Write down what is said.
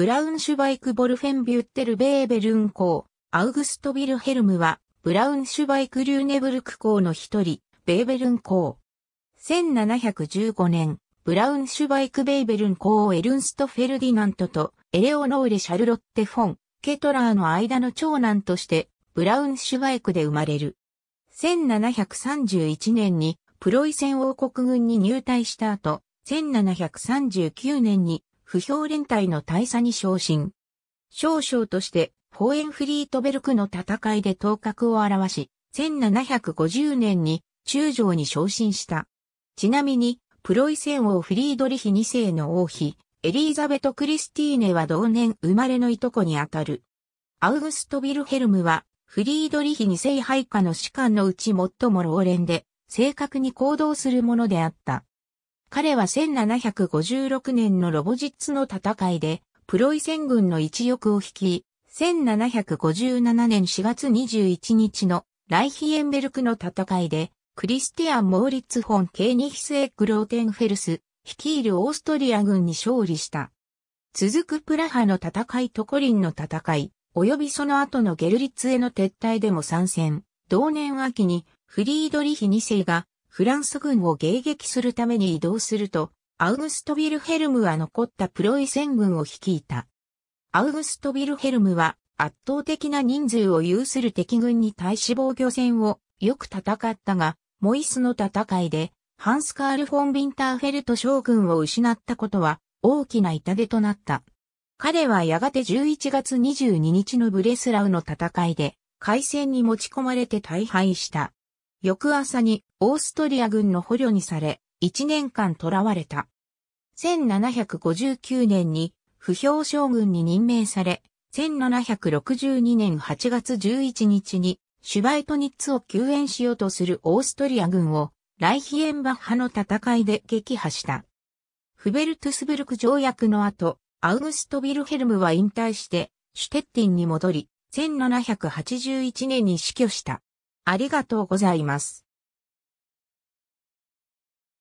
ブラウンシュバイク・ボルフェン・ビュッテル・ベーベルン校、アウグスト・ビルヘルムは、ブラウンシュバイク・リューネブルク校の一人、ベーベルン校。1715年、ブラウンシュバイク・ベーベルン校をエルンスト・フェルディナントと、エレオノーレ・シャルロッテ・フォン、ケトラーの間の長男として、ブラウンシュバイクで生まれる。1731年に、プロイセン王国軍に入隊した後、1739年に不評連隊の大佐に昇進。少将として、ホーエンフリートベルクの戦いで頭角を表し、1750年に中将に昇進した。ちなみに、プロイセン王フリードリヒ2世の王妃、エリーザベト・クリスティーネは同年生まれのいとこにあたる。アウグスト・ビルヘルムは、フリードリヒ2世配下の士官のうち最も老練で、正確に行動するものであった。彼は1756年のロボジッツの戦いで、プロイセン軍の一翼を引き、1757年4月21日のライヒエンベルクの戦いで、クリスティアン・モーリッツ・フォン・ケーニヒスエッグ・ローテンフェルス、率いるオーストリア軍に勝利した。続くプラハの戦いとコリンの戦い、及びその後のゲルリッツへの撤退でも参戦。同年秋にフリードリヒ2世がフランス軍を迎撃するために移動すると、アウグスト・ビルヘルムは残ったプロイセン軍を率いた。アウグスト・ビルヘルムは圧倒的な人数を有する敵軍に対し防御戦をよく戦ったが、モイスの戦いでハンスカール・フォン・ビンターフェルト将軍を失ったことは大きな痛手となった。彼はやがて11月22日のブレスラウの戦いで、海戦に持ち込まれて大敗した。翌朝にオーストリア軍の捕虜にされ、1年間囚われた。1759年に不評将軍に任命され、1762年8月11日にシュバイトニッツを救援しようとするオーストリア軍をライヒエンバッハの戦いで撃破した。フベルトゥスブルク条約の後、アウグスト・ビルヘルムは引退してシュテッティンに戻り、1781年に死去した。ありがとうございます。